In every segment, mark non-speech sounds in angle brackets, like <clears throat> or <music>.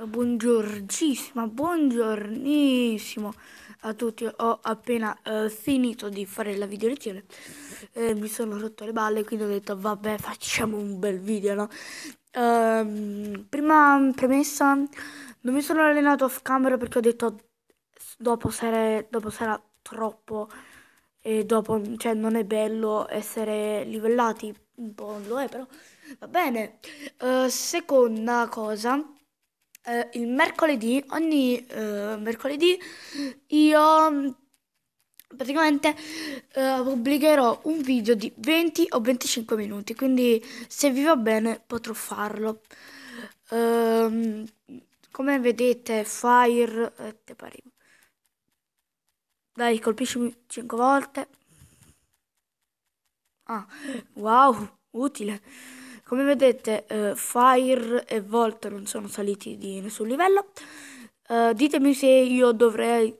Buongiornissima, buongiornissimo a tutti. Ho appena eh, finito di fare la video lezione. Eh, mi sono rotto le balle, quindi ho detto vabbè, facciamo un bel video, no? Eh, prima premessa, non mi sono allenato off camera perché ho detto dopo, sare, dopo sarà troppo e dopo cioè non è bello essere livellati, un po' lo è però. Va bene. Eh, seconda cosa eh, il mercoledì, ogni eh, mercoledì io mm, praticamente eh, pubblicherò un video di 20 o 25 minuti, quindi se vi va bene potrò farlo. Ehm, come vedete Fire... Eh, te parivo. Dai, colpisci 5 volte. Ah, wow, utile. Come vedete eh, Fire e Volt non sono saliti di nessun livello. Eh, ditemi se io dovrei...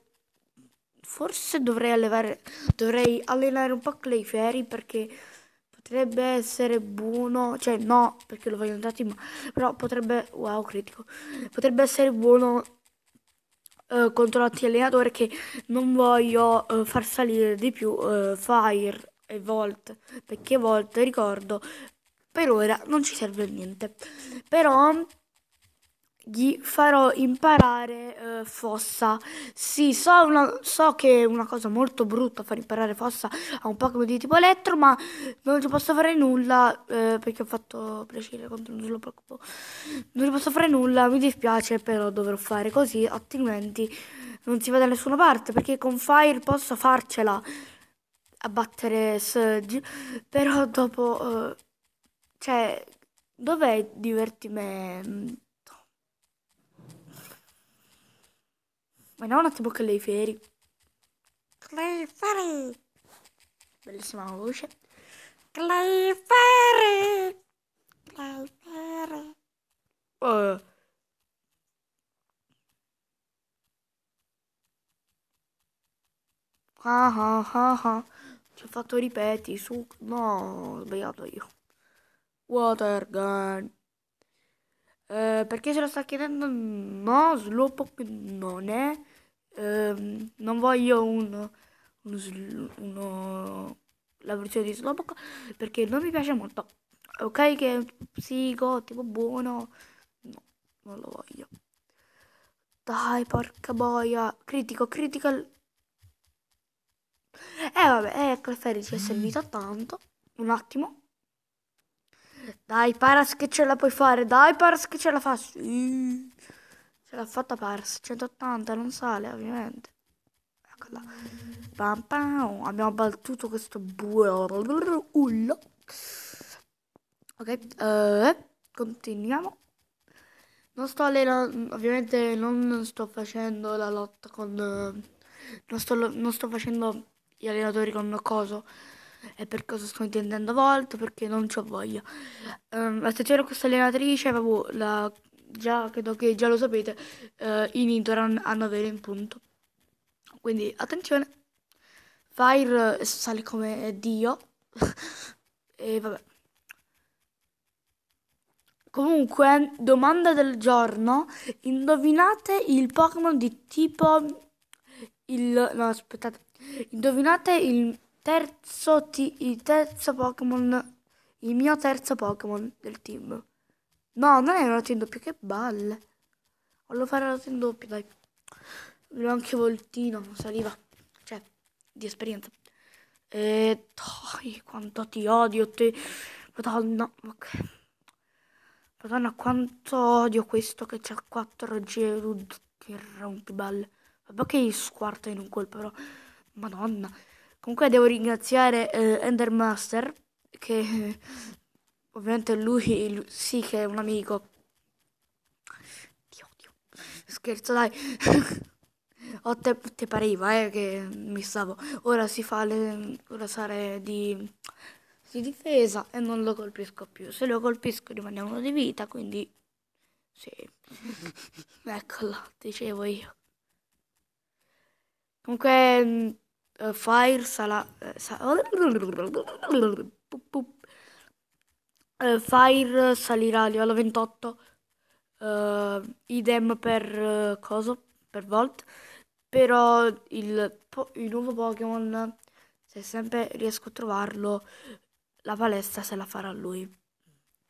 Forse dovrei, allevare, dovrei allenare un po' Clay perché potrebbe essere buono, cioè no, perché lo voglio un attimo, però potrebbe, wow, critico, potrebbe essere buono eh, contro l'antiallenatore che non voglio eh, far salire di più eh, Fire e Volt, perché Volt, ricordo, per ora non ci serve niente. Però gli farò imparare eh, Fossa. Sì, so, una, so, che è una cosa molto brutta far imparare Fossa a un Pokémon di tipo elettro, ma non ci posso fare nulla eh, perché ho fatto precedere contro un solo Pokémon. Non ci posso fare nulla, mi dispiace, però dovrò fare così, altrimenti non si va da nessuna parte perché con Fire posso farcela a battere Surge, però dopo... Eh, cioè, dov'è il divertimento? Ma no, un attimo che lei Clefairy. Clefairy! Bellissima voce. Clefairy! Clefairy! Uh. Eh. Ah ah ah ah. Ci ho fatto ripeti su. No, ho sbagliato io. Watergun. Eh, perché se lo sta chiedendo? No, Slowpoke non è. Eh, non voglio uno, uno, uno, la versione di Slowpoke perché non mi piace molto. Ok che è un psico, tipo buono. No, non lo voglio. Dai, porca boia. Critico, critical. E eh, vabbè, ecco il ferri ci è mm. servito tanto. Un attimo. Dai, Paras che ce la puoi fare. Dai, Paras che ce la fa. Sì. Ce l'ha fatta Paras. 180, non sale, ovviamente. Eccola. Pam pam. Abbiamo battuto questo bullo. Ok, uh, continuiamo. Non sto allenando, ovviamente non sto facendo la lotta con... Eh, non sto, non sto facendo gli allenatori con coso e per cosa sto intendendo volto perché non ho voglia. Um, ehm, la stagione questa allenatrice, proprio la, già, credo che già lo sapete, uh, in Indoor hanno avere in punto. Quindi attenzione, Fire sale come Dio <laughs> e vabbè. Comunque, domanda del giorno, indovinate il Pokémon di tipo il no aspettate, indovinate il terzo, il terzo Pokémon, il mio terzo Pokémon del team. No, non è un rotin doppio, che balle. Volevo fare un rotin doppio, dai. Volevo anche voltino, saliva. Cioè, di esperienza. E dai, quanto ti odio, te. Madonna, ok. Madonna, quanto odio questo che c'ha 4 g che rompiballe. Vabbè che squarta in un colpo, però... Madonna. Comunque devo ringraziare eh, Endermaster, che eh, ovviamente lui, lui, sì che è un amico. Dio, Dio. Scherzo, dai. o <laughs> te, te, pareva, eh, che mi stavo. Ora si fa le, ora sare di, di difesa e non lo colpisco più. Se lo colpisco rimane uno di vita, quindi... Sì. <laughs> Eccolo, dicevo io. Comunque... Mm, eh, Fire Sala... Eh, eh, Fire salirà a livello 28 uh, idem per uh, coso per Volt però il, il nuovo Pokémon se sempre riesco a trovarlo la palestra se la farà lui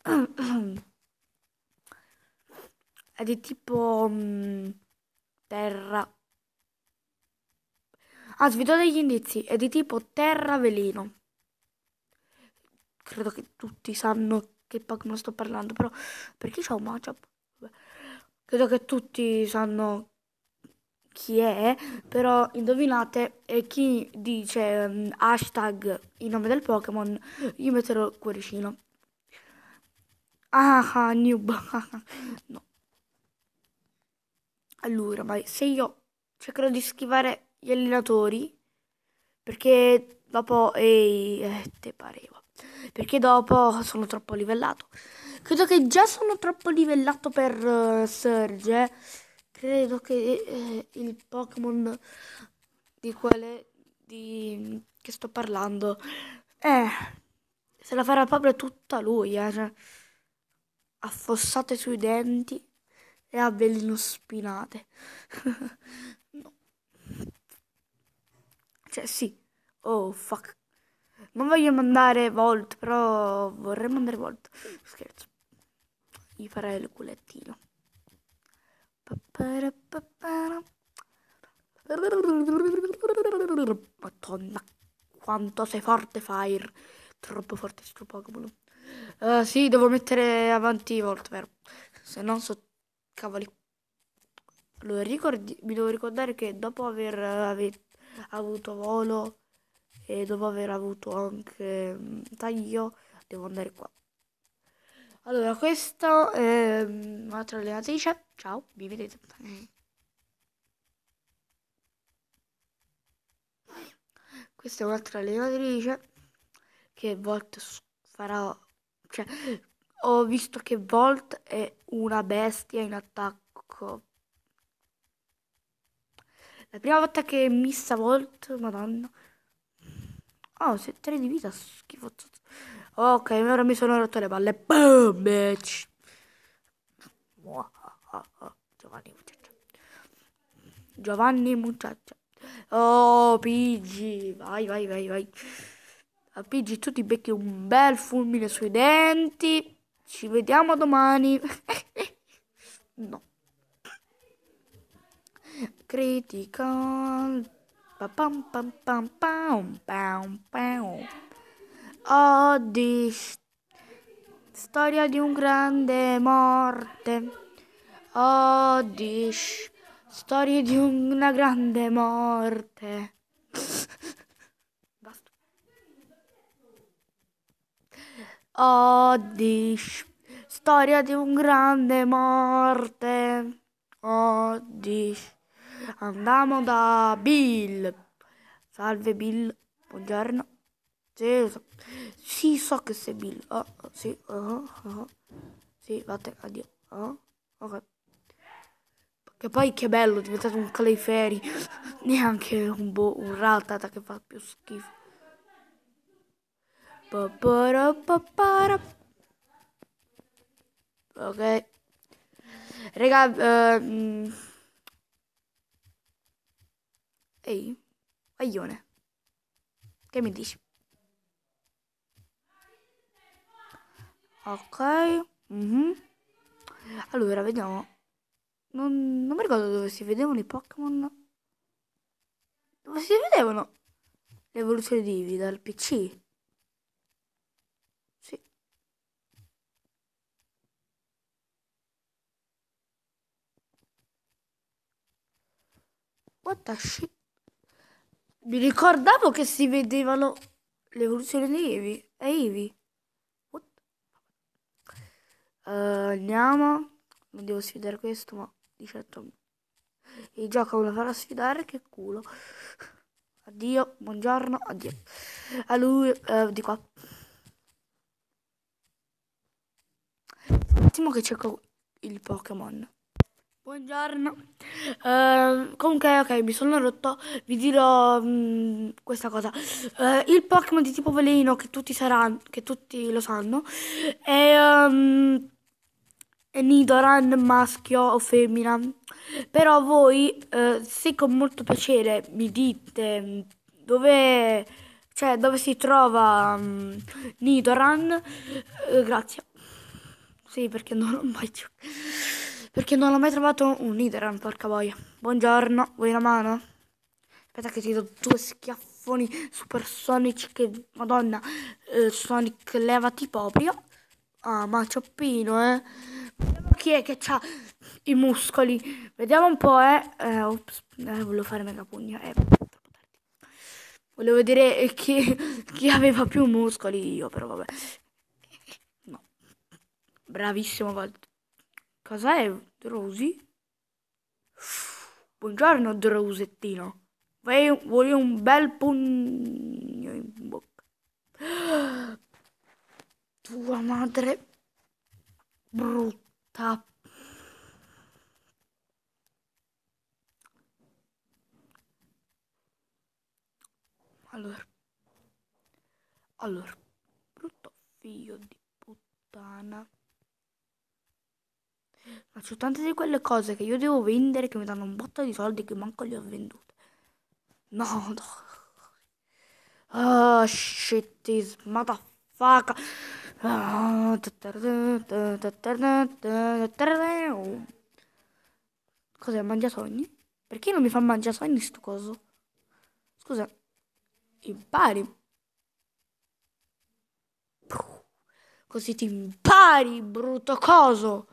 <clears throat> è di tipo mh, mm, terra Ah, svidò degli indizi, è di tipo terra-veleno. Credo che tutti sanno che Pokémon sto parlando, però perché c'è un matchup? Credo che tutti sanno chi è, però indovinate e chi dice um, hashtag il nome del Pokémon, io metterò cuoricino. Ah, ah noob. <laughs> no. Allora, vai, se io cercherò di schivare gli allenatori perché dopo ehi, eh, te pareva perché dopo sono troppo livellato credo che già sono troppo livellato per uh, eh, Surge eh. credo che eh, il Pokémon di quale di, che sto parlando eh se la farà proprio tutta lui eh, cioè, affossate sui denti e a veleno spinate <laughs> Cioè, sì. Oh, fuck. Non voglio mandare Volt, però vorrei mandare Volt. Scherzo. Gli farei il culettino. Madonna, quanto sei forte, Fire. Troppo forte sto Pokémon. Uh, sì, devo mettere avanti Volt, vero? Se non so... Cavoli. Allora, ricordi... mi devo ricordare che dopo aver... Eh, aver ha avuto volo e dopo aver avuto anche mm, taglio devo andare qua. Allora, questa è mm, un'altra allenatrice. Ciao, mi vedete? Questa è un'altra allenatrice che Volt farà... Cioè, ho visto che Volt è una bestia in attacco la prima volta che missa volt, madonna. Oh, se tre di vita, schifo. Ok, ora mi sono rotto le palle. Boom, bitch. Giovanni Mucciaccia. Giovanni Mucciaccia. Oh, PG. Vai, vai, vai, vai. A PG tu ti becchi un bel fulmine sui denti. Ci vediamo domani. <laughs> no critican. Pam pam pam pam pam pam. Oh, storia di un grande morte. Oh, storia di una grande morte. <laughs> Basta. Oh, di storia di un grande morte. Oh, Andiamo da Bill. Salve Bill, buongiorno. Ceso. Sì, so che sei Bill. Oh, oh, sì, oh, oh. oh. Sì, vattene, addio. Oh, ok. Che poi che bello, è diventato un Clefairy. <laughs> Neanche un, bo- un Rattata che fa più schifo. Ok. Raga, uh, eh, mm, Ehi, coglione. Che mi dici? Ok. Mm -hmm. Allora, vediamo. Non, non mi ricordo dove si vedevano i Pokémon. Dove si vedevano le evoluzioni di Eevee dal PC? Sì. What the shit? Mi ricordavo che si vedevano l'evoluzione di Eevee. E Eevee. Uh, andiamo. Non devo sfidare questo, ma di certo... Il gioco me lo farà sfidare, che culo. Addio, buongiorno, addio. A lui, uh, di qua. Un attimo che cerco il Pokémon. Buongiorno, uh, comunque ok mi sono rotto, vi dirò mh, mm, questa cosa. Uh, il Pokémon di tipo veleno che tutti, saranno, che tutti lo sanno è, um, è Nidoran maschio o femmina, però voi uh, se con molto piacere mi dite mm, dove, cioè, dove si trova um, Nidoran, eh, grazie, sì perché non ho mai giocato. Perché non ho mai trovato un Nidoran, eh, porca boia. Buongiorno, vuoi una mano? Aspetta che ti do due schiaffoni super Sonic che, madonna, eh, Sonic levati proprio. Ah, ma cioppino, eh. Vediamo chi è che ha i muscoli. Vediamo un po', eh. eh ops, eh, volevo fare mega pugna. Eh, Volevo vedere chi, chi aveva più muscoli io, però vabbè. No. Bravissimo, Gold. Cos'è? Drosi? Buongiorno, Drosettino. Voglio un bel pugno in bocca? <gasps> Tua madre brutta. Allora. Allora. Brutto figlio di puttana. Faccio tante di quelle cose che io devo vendere che mi danno un botto di soldi che manco li ho vendute. No, no. Ah, oh, shit is motherfucker. Cos'è? Mangiasogni? Perché non mi fa mangiasogni sto coso? Scusa. Impari. Così ti impari, brutto coso.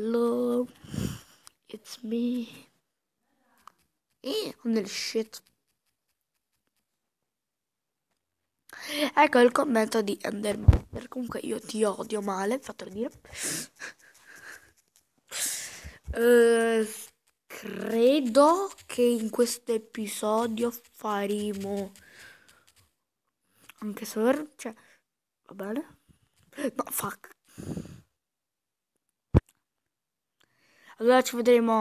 Hello, it's me. Eh, nel shit. Ecco il commento di Endermaster. Comunque io ti odio male, fatelo dire. uh, credo che in questo episodio faremo anche se cioè va bene no fuck Allora ci vedremo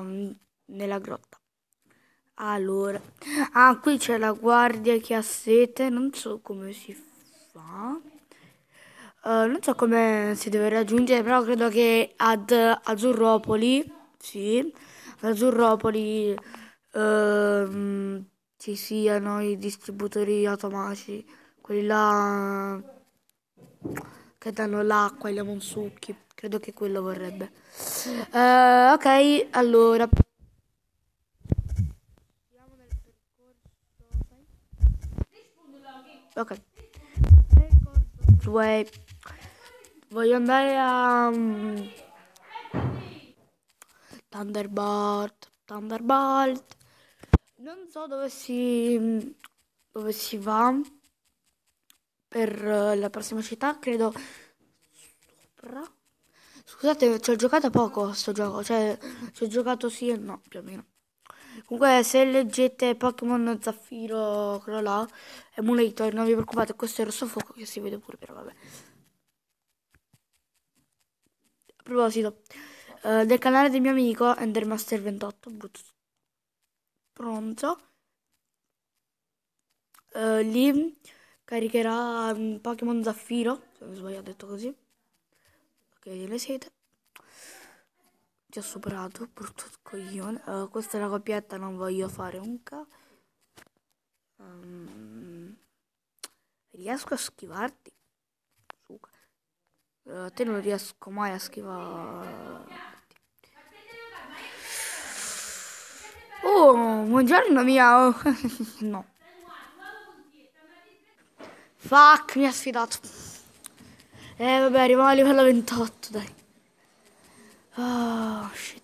um, nella grotta. Allora, ah, qui c'è la guardia che ha sete, non so come si fa. Uh, non so come si deve raggiungere, però credo che ad Azzurropoli, sì, ad Azzurropoli uh, ci siano i distributori automatici, quelli là che danno l'acqua e i limonsucchi. Credo che quello vorrebbe. Uh, ok, allora. Ok. Cioè, voglio andare a... Mm, Thunderbolt, Thunderbolt. Non so dove si... Mm, dove si va per eh, la prossima città, credo sopra. Scusate, ci ho giocato poco a sto gioco, cioè ci ho giocato sì e no, più o meno. Comunque, se leggete Pokémon Zaffiro, quello là, Emulator, non vi preoccupate, questo è il rosso fuoco che si vede pure, però vabbè. A proposito, eh, del canale del mio amico Endermaster28, brutto. Pronto. Eh, lì caricherà un mm, Pokémon Zaffiro, se non sbaglio ho detto così. Ok, le siete. Ti ho superato, brutto coglione. Uh, questa è la coppietta, non voglio fare un ca... Um, riesco a schivarti? Suca. Uh, te non riesco mai a schivarti. Oh, buongiorno mia. <laughs> no. Fuck, mi ha sfidato. Eh, vabbè, arriviamo a livello 28, dai. Oh, shit.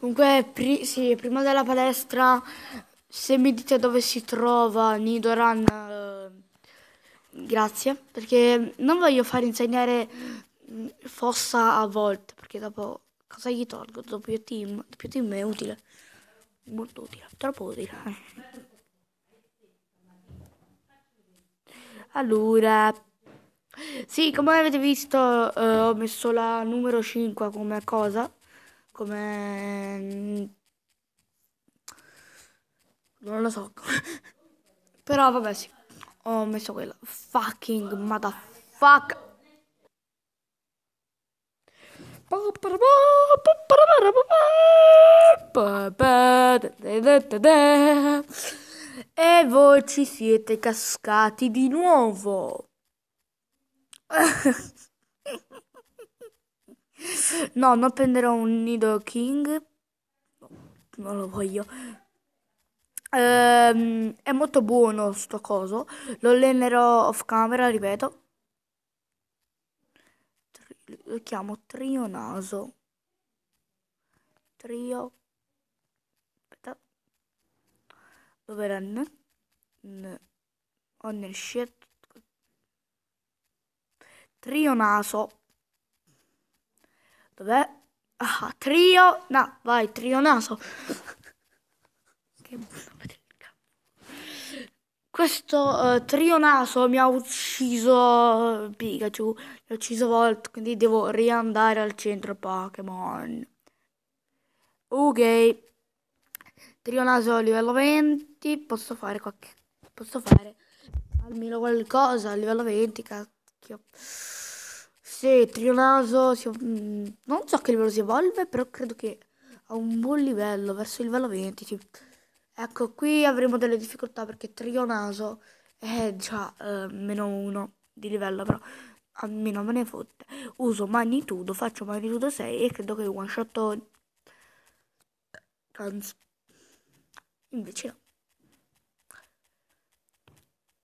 Comunque, pri sì, prima della palestra, se mi dite dove si trova Nidoran, eh, grazie, perché non voglio far insegnare mm, fossa a volte, perché dopo cosa gli tolgo? Doppio team, doppio team è utile, molto utile, troppo utile. Allora, sì, come avete visto, eh, ho messo la numero 5 come cosa, come... Non lo so. <laughs> Però vabbè, sì. Ho messo quella. Fucking motherfucker. E voi ci siete cascati di nuovo. <laughs> no, non prenderò un Nido King. Non lo voglio. Ehm, è molto buono sto coso. Lo allenerò off camera, ripeto. Tri lo chiamo Trio Naso. Trio dove erano ho mm, nel shit trio naso dov'è? ah trio no vai trio naso <laughs> che buono questo eh, trio naso mi ha ucciso Pikachu, l'ho ucciso Volt, quindi devo riandare al centro Pokémon. Ok. Trionaso livello 20, posso fare qualche... posso fare almeno qualcosa a livello 20, cacchio. Se Trionaso si... Mm, non so che livello si evolve, però credo che a un buon livello, verso il livello 20. Tipo. Ecco, qui avremo delle difficoltà perché Trionaso è già eh, meno 1 di livello, però almeno me ne fotte. Uso magnitudo, faccio magnitudo 6 e credo che one shot... Cans invece no.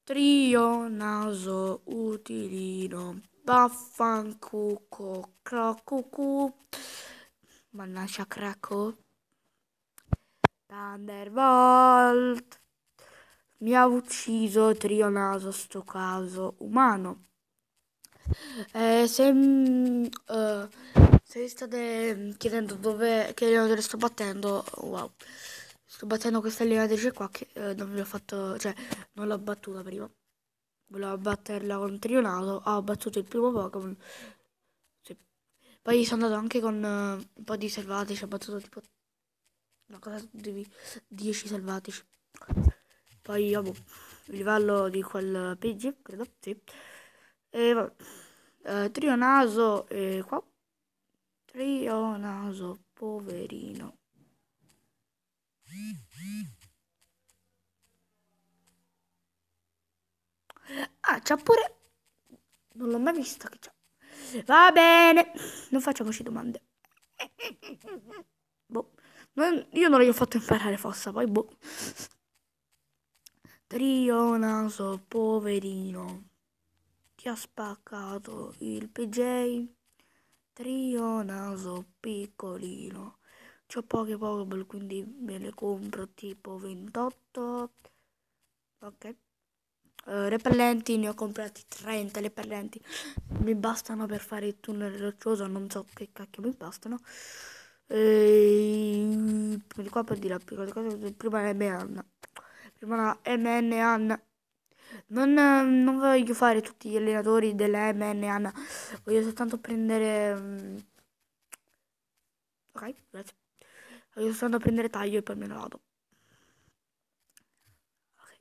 Trio, naso, utilino, baffancuco, crocucu, mannaggia craco, Thunderbolt. Mi ha ucciso Trio Naso, sto caso umano. Eh, se, uh, se state chiedendo dove, che dove sto battendo, wow. Sto battendo questa linea di qua che eh, non vi ho fatto, cioè non l'ho battuta prima. Volevo batterla con Trionato, ah, ho battuto il primo Pokémon. Sì. Poi sono andato anche con uh, un po' di selvatici, ho battuto tipo una cosa di 10 selvatici. Poi vabbè, il livello di quel PG, credo, sì. E vabbè. Eh, Trionaso, e eh, qua. Trionaso, poverino. Ah, c'ha pure... Non l'ho mai vista che c'ha. Va bene, non facciamoci domande. Boh. Non, io non l'ho fatto imparare fossa, poi boh. Trio naso, poverino. Ti ha spaccato il PJ. Trio naso, piccolino ho poche Pokéball quindi me le compro tipo 28 ok uh, eh, repellenti ne ho comprati 30 repellenti mi bastano per fare il tunnel roccioso non so che cacchio mi bastano e di qua per dire più cose prima è MN prima MN non, non voglio fare tutti gli allenatori della MN Anna voglio soltanto prendere mm, ok grazie io sto andando a prendere taglio e poi me ne vado. Okay.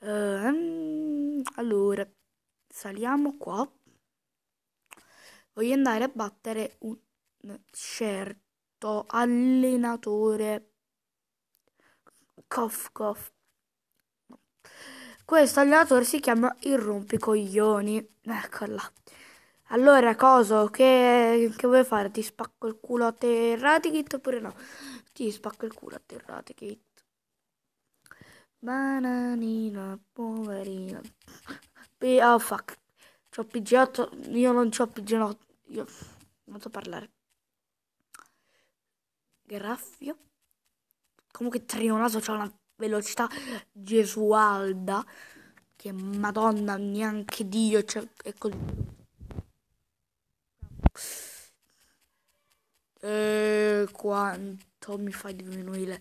Um, allora, saliamo qua. Voglio andare a battere un certo allenatore. Cof cof. Questo allenatore si chiama il rompicoglioni. Eccola. Allora, coso, che, che, vuoi fare? Ti spacco il culo a te Radikit, oppure no? Ti spacco il culo a te Radikit. Bananina, poverina. oh fuck. C'ho PG8, io non c'ho PG8, io non so parlare. Graffio. Comunque Trionaso c'ha una velocità gesualda che madonna neanche Dio cioè, è e eh, quanto mi fai diminuire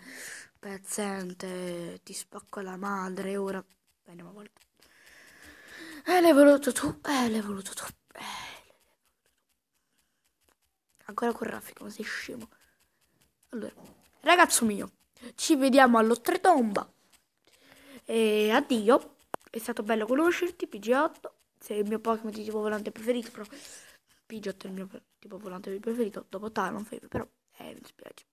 pezzente? Eh, ti spacco la madre ora. Bene, ma volta. e eh, l'hai voluto tu. e l'hai voluto tu. Ancora con raffico, ma sei scemo. Allora, ragazzo mio, ci vediamo all'oltretomba. E addio. È stato bello conoscerti, PG8. Sei il mio Pokémon di tipo volante preferito, però... Pidgeot è il mio tipo volante preferito, dopo Talonfave, però eh, mi dispiace.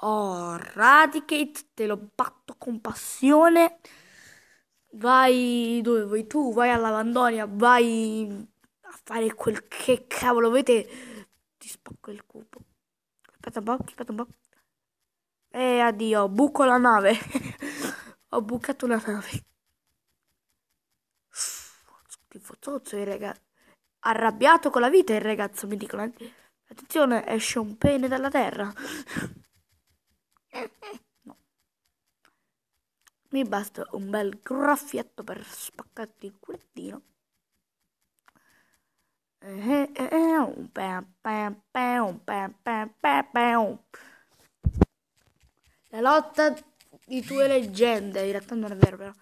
Oh, Radicate, te lo batto con passione. Vai dove vuoi tu, vai alla Vandonia, vai a fare quel che cavolo vedete. Ti spacco il cubo. Aspetta un po', aspetta un po'. E addio, buco la nave. <laughs> Ho bucato la nave. Schifo tozzo, raga arrabbiato con la vita il ragazzo, mi dicono. Eh. Attenzione, esce un pene dalla terra. no. Mi basta un bel graffietto per spaccarti il culettino. La lotta di tue leggende, in realtà non è vero però.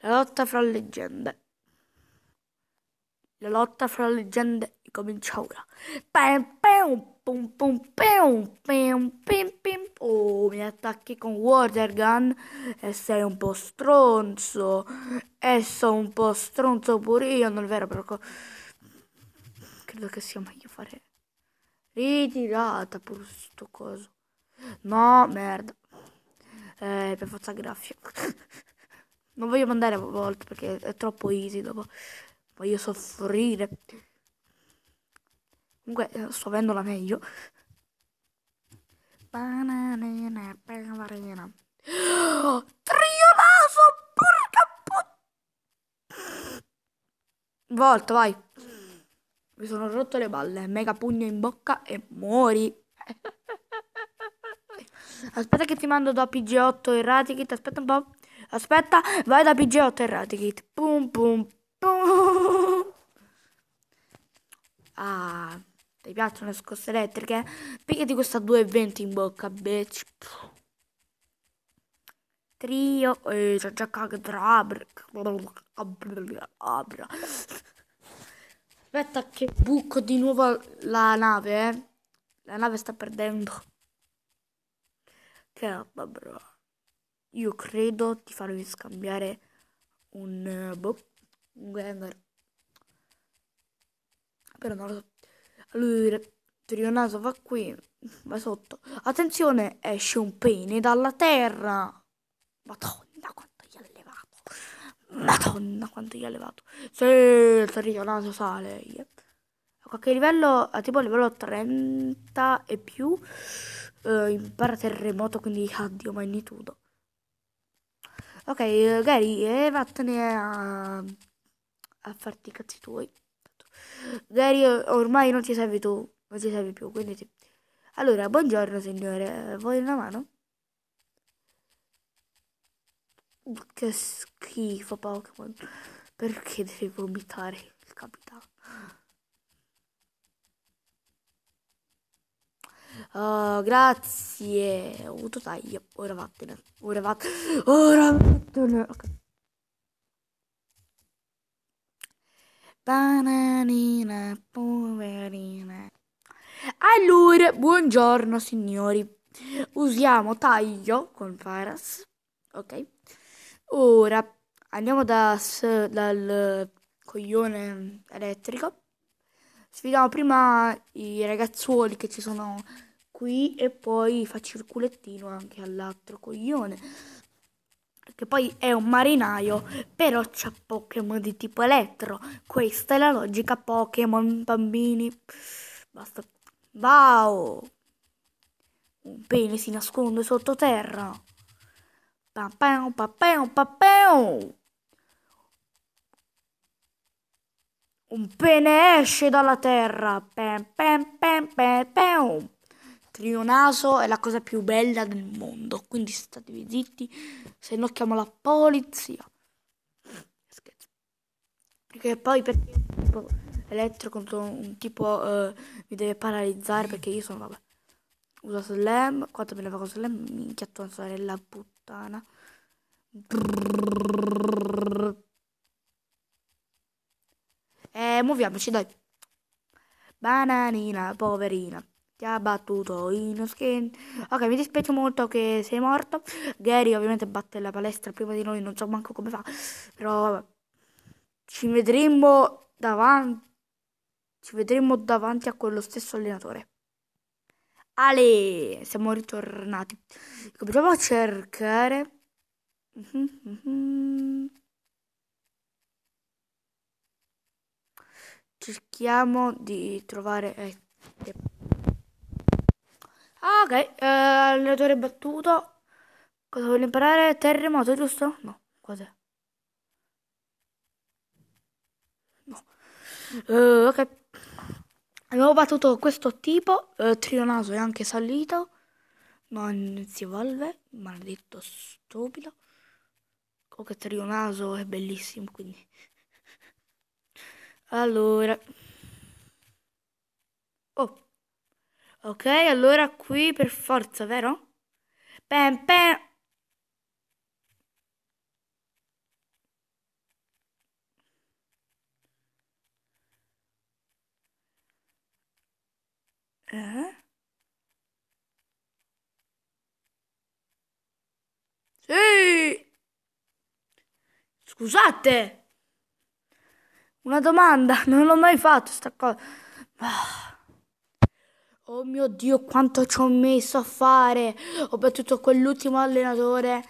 La lotta fra leggende. La lotta fra le leggende comincia ora. Oh, mi attacchi con Water Gun e sei un po' stronzo. E sono un po' stronzo pure io, non è vero, però... Credo che sia meglio fare... Ritirata pur sto coso. No, merda. Eh, per forza graffia. <laughs> non voglio mandare a volte perché è troppo easy dopo voglio soffrire. Comunque eh, sto avendo la meglio. Bananina, bananina. <gasps> Oh, Triolaso, porca puttana. Volto, vai. Mi sono rotto le balle. Mega pugno in bocca e muori. <laughs> Aspetta che ti mando da PG8 Erratikit, aspetta un po'. Aspetta, vai da PG8 Erratikit. Pum pum Ah, ti piacciono le scosse elettriche? Perché Pigliati questa 2,20 in bocca, bitch. Trio. e eh, c'è già cagadrabra. Aspetta che buco di nuovo la nave, eh. La nave sta perdendo. Che bro. Io credo di farvi scambiare un... Eh, boh un gamer. Però non lo so. Allora, Trionaso va qui, va sotto. Attenzione, esce un pene dalla terra. Madonna, quanto gli ha levato. Madonna, quanto gli ha levato. Sì, il Trionaso sale. Yep. A qualche livello, a tipo livello 30 e più, eh, impara terremoto, quindi addio magnitudo. Ok, eh, Gary, e eh, vattene a a farti i cazzi tuoi. Gary, ormai non ti serve tu, non ti serve più, quindi ti... Allora, buongiorno signore, vuoi una mano? Che schifo Pokémon, perché devi vomitare il capitano? Oh, grazie, ho avuto taglio, ora vattene, ora vattene, ora vattene. Okay. Bananina, poverina. Allora, buongiorno signori. Usiamo taglio con Faras. Ok. Ora andiamo da, dal coglione elettrico. Sfidiamo prima i ragazzuoli che ci sono qui e poi faccio il culettino anche all'altro coglione che poi è un marinaio, però c'ha Pokémon di tipo elettro. Questa è la logica Pokémon, bambini. Basta. Wow! Un pene si nasconde sottoterra. Papeo, papeo, papeo! Un pene esce dalla terra. Pem, pem, pem, pem, pem. Trionaso è la cosa più bella del mondo, quindi statevi zitti, se no chiamo la polizia. Scherzo. Perché poi perché tipo elettro contro un tipo eh, mi deve paralizzare perché io sono vabbè. Usa slam, quanto me ne va con slam, minchia tua sorella puttana. Brrr. Eh, muoviamoci, dai. Bananina, poverina ti ha battuto in skin. Ok, mi dispiace molto che sei morto. Gary ovviamente batte la palestra prima di noi, non so manco come fa. Però ci vedremo davanti. Ci vedremo davanti a quello stesso allenatore. Ale, siamo ritornati. Cominciamo a cercare. Mhm, mhm. Cerchiamo di trovare... Eh, Ah, ok. Eh, allenatore battuto. Cosa voglio imparare? Terremoto, giusto? No, cos'è? No. Eh, ok. Abbiamo battuto questo tipo. Eh, Trionaso è anche salito. Non si evolve. Maledetto stupido. Oh, Comunque Trionaso è bellissimo, quindi... Allora... Oh. Ok, allora qui per forza, vero? Pam pam. Eh? Sì. Scusate. Una domanda, <laughs> non l'ho mai fatto sta cosa. Ah. Oh mio Dio, quanto ci ho messo a fare! Ho battuto quell'ultimo allenatore.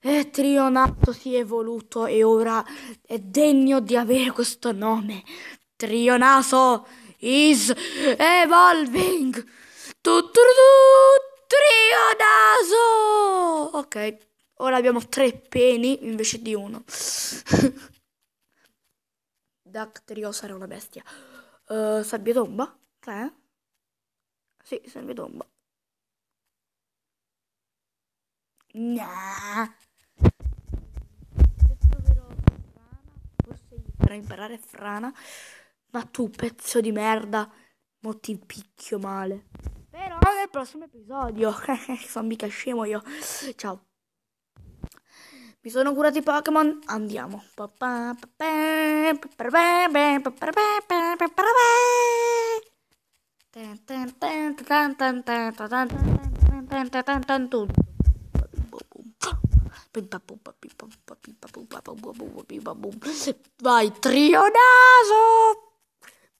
E Trionato si è evoluto e ora è degno di avere questo nome. Trionaso is evolving. Tutturudu, Trionaso! Ok, ora abbiamo tre peni invece di uno. <laughs> Dactrio sarà una bestia. Uh, sabbia tomba? Eh? Sì, serve tomba. Nah. Se troverò frana, forse gli farò imparare frana. Ma tu, pezzo di merda, mo ti picchio male. Però nel prossimo episodio. Sono mica scemo io. Ciao. Mi sono curato i Pokémon. Andiamo. Vai, Trionaso!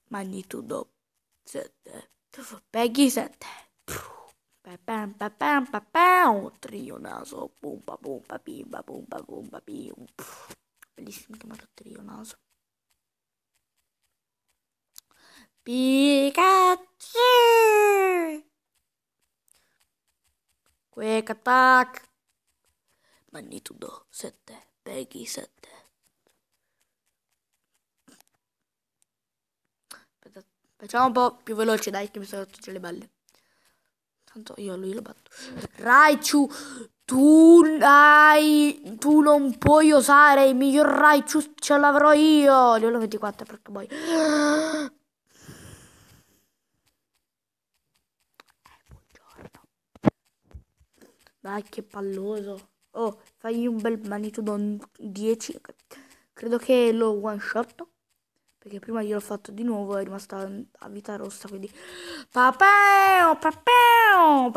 Magnitudo 7. Peggy 7. Pam pam pam pam pam Trionaso. Bumba bumba bimba bumba bumba bim. Bellissimo chiamarlo Trionaso. Pikachu! Quick attack! Magnitudo 7, Peggy 7. Facciamo un po' più veloce, dai, che mi sono tutte le balle. Tanto io a lui lo batto. Raichu, tu, hai, tu non puoi usare il miglior Raichu, ce l'avrò io. Livello 24, perché poi... Dai, che palloso. Oh, fagli un bel Manitudon 10. Credo che lo one shot. Perché prima gliel'ho fatto di nuovo è rimasta a vita rossa, quindi... Papeo, papeo,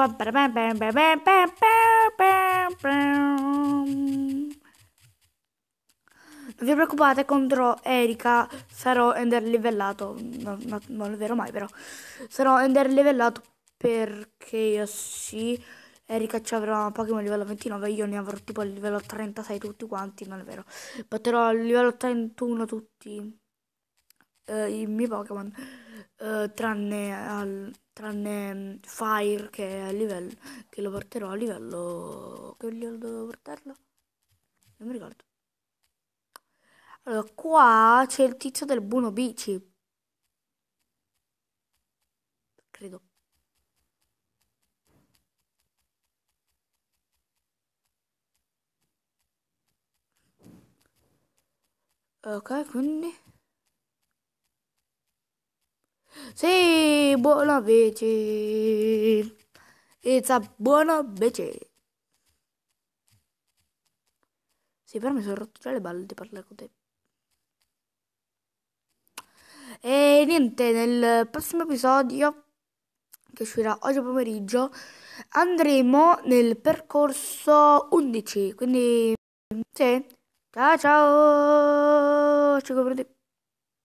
non vi preoccupate, contro Erika sarò ender livellato. No, no, non è vero mai, però. Sarò ender livellato perché io sì e ci Pokémon a livello 29, io ne avrò tipo a livello 36 tutti quanti, non è vero. Batterò a livello 31 tutti eh, i miei Pokémon, eh, tranne, al, tranne mm, Fire che, è a livello, che lo porterò a livello... che livello dovevo portarlo? Non mi ricordo. Allora, qua c'è il tizio del Buono Bici. Credo. Eh, ok, quindi... Sì, buona vece. It's a buona vece. Sì, però mi sono rotto già le balle di parlare con te. E niente, nel prossimo episodio che uscirà oggi pomeriggio andremo nel percorso 11, quindi sì. Ciao ciao! Ci coprite.